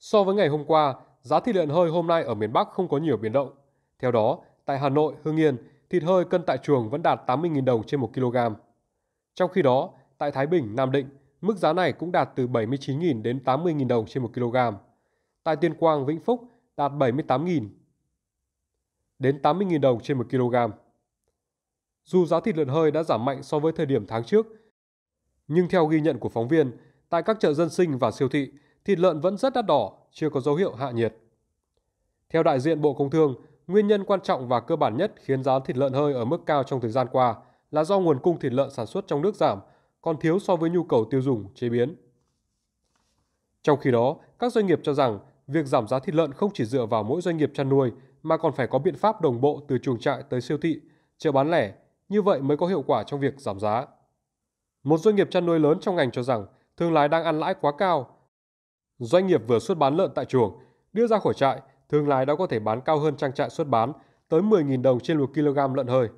So với ngày hôm qua, giá thịt lợn hơi hôm nay ở miền Bắc không có nhiều biến động. Theo đó, tại Hà Nội, Hưng Yên, thịt hơi cân tại chuồng vẫn đạt 80.000 đồng trên 1 kg. Trong khi đó, tại Thái Bình, Nam Định, mức giá này cũng đạt từ 79.000 đến 80.000 đồng trên 1 kg. Tại Tuyên Quang, Vĩnh Phúc đạt 78.000 đến 80.000 đồng trên 1 kg. Dù giá thịt lợn hơi đã giảm mạnh so với thời điểm tháng trước, nhưng theo ghi nhận của phóng viên, tại các chợ dân sinh và siêu thị, thịt lợn vẫn rất đắt đỏ, chưa có dấu hiệu hạ nhiệt. Theo đại diện Bộ Công Thương, nguyên nhân quan trọng và cơ bản nhất khiến giá thịt lợn hơi ở mức cao trong thời gian qua là do nguồn cung thịt lợn sản xuất trong nước giảm, còn thiếu so với nhu cầu tiêu dùng, chế biến. Trong khi đó, các doanh nghiệp cho rằng việc giảm giá thịt lợn không chỉ dựa vào mỗi doanh nghiệp chăn nuôi mà còn phải có biện pháp đồng bộ từ chuồng trại tới siêu thị, chợ bán lẻ, như vậy mới có hiệu quả trong việc giảm giá. Một doanh nghiệp chăn nuôi lớn trong ngành cho rằng thương lái đang ăn lãi quá cao Doanh nghiệp vừa xuất bán lợn tại chuồng, đưa ra khỏi trại, thương lái đã có thể bán cao hơn trang trại xuất bán tới 10.000 đồng trên 1 kg lợn hơi.